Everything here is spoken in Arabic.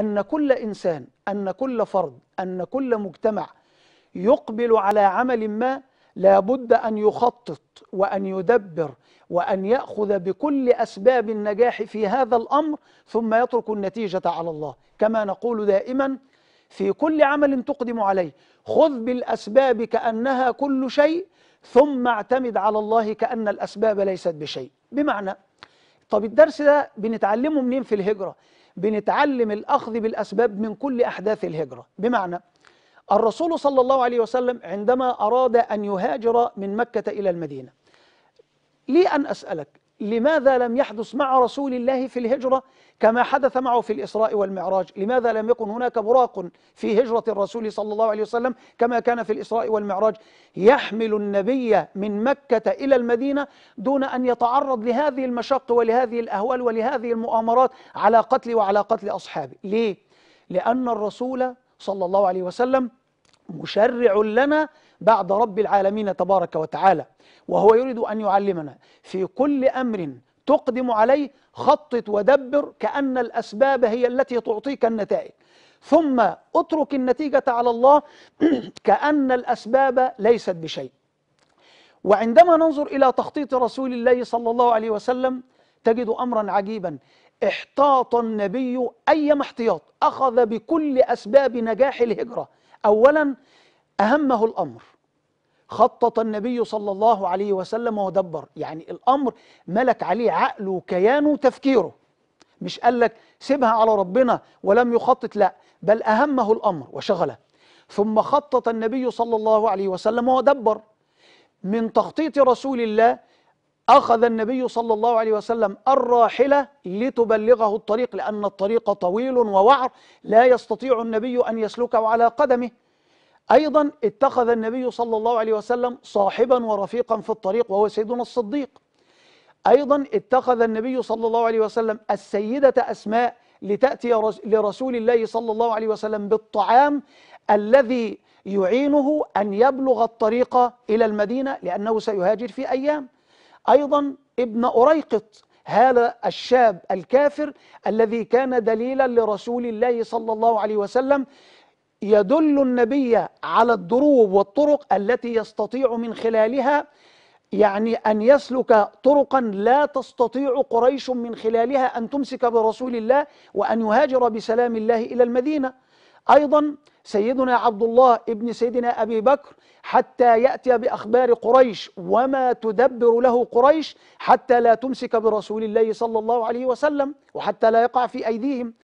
أن كل إنسان أن كل فرد أن كل مجتمع يقبل على عمل ما لابد أن يخطط وأن يدبر وأن يأخذ بكل أسباب النجاح في هذا الأمر ثم يترك النتيجة على الله كما نقول دائما في كل عمل تقدم عليه خذ بالأسباب كأنها كل شيء ثم اعتمد على الله كأن الأسباب ليست بشيء بمعنى طب الدرس ده بنتعلمه منين في الهجرة بنتعلم الأخذ بالأسباب من كل أحداث الهجرة بمعنى الرسول صلى الله عليه وسلم عندما أراد أن يهاجر من مكة إلى المدينة لي أن أسألك لماذا لم يحدث مع رسول الله في الهجرة كما حدث معه في الإسراء والمعراج لماذا لم يكن هناك براق في هجرة الرسول صلى الله عليه وسلم كما كان في الإسراء والمعراج يحمل النبي من مكة إلى المدينة دون أن يتعرض لهذه المشق ولهذه الأهوال ولهذه المؤامرات على قتل وعلى قتل أصحابه ليه؟ لأن الرسول صلى الله عليه وسلم مشرع لنا بعد رب العالمين تبارك وتعالى وهو يريد أن يعلمنا في كل أمر تقدم عليه خطط ودبر كأن الأسباب هي التي تعطيك النتائج ثم اترك النتيجة على الله كأن الأسباب ليست بشيء وعندما ننظر إلى تخطيط رسول الله صلى الله عليه وسلم تجد أمرا عجيبا احتاط النبي أيما احتياط أخذ بكل أسباب نجاح الهجرة أولا أهمه الأمر خطط النبي صلى الله عليه وسلم ودبر يعني الأمر ملك عليه عقله وكيانه وتفكيره مش قال لك سيبها على ربنا ولم يخطط لا بل أهمه الأمر وشغله ثم خطط النبي صلى الله عليه وسلم ودبر من تخطيط رسول الله أخذ النبي صلى الله عليه وسلم الراحلة لتبلغه الطريق لأن الطريق طويل ووعر لا يستطيع النبي أن يسلكه على قدمه أيضا اتخذ النبي صلى الله عليه وسلم صاحبا ورفيقا في الطريق وهو سيدنا الصديق أيضا اتخذ النبي صلى الله عليه وسلم السيدة أسماء لتأتي لرسول الله صلى الله عليه وسلم بالطعام الذي يعينه أن يبلغ الطريق إلى المدينة لأنه سيهاجر في أيام أيضا ابن أريقط هذا الشاب الكافر الذي كان دليلا لرسول الله صلى الله عليه وسلم يدل النبي على الدروب والطرق التي يستطيع من خلالها يعني أن يسلك طرقا لا تستطيع قريش من خلالها أن تمسك برسول الله وأن يهاجر بسلام الله إلى المدينة أيضا سيدنا عبد الله ابن سيدنا أبي بكر حتى يأتي بأخبار قريش وما تدبر له قريش حتى لا تمسك برسول الله صلى الله عليه وسلم وحتى لا يقع في أيديهم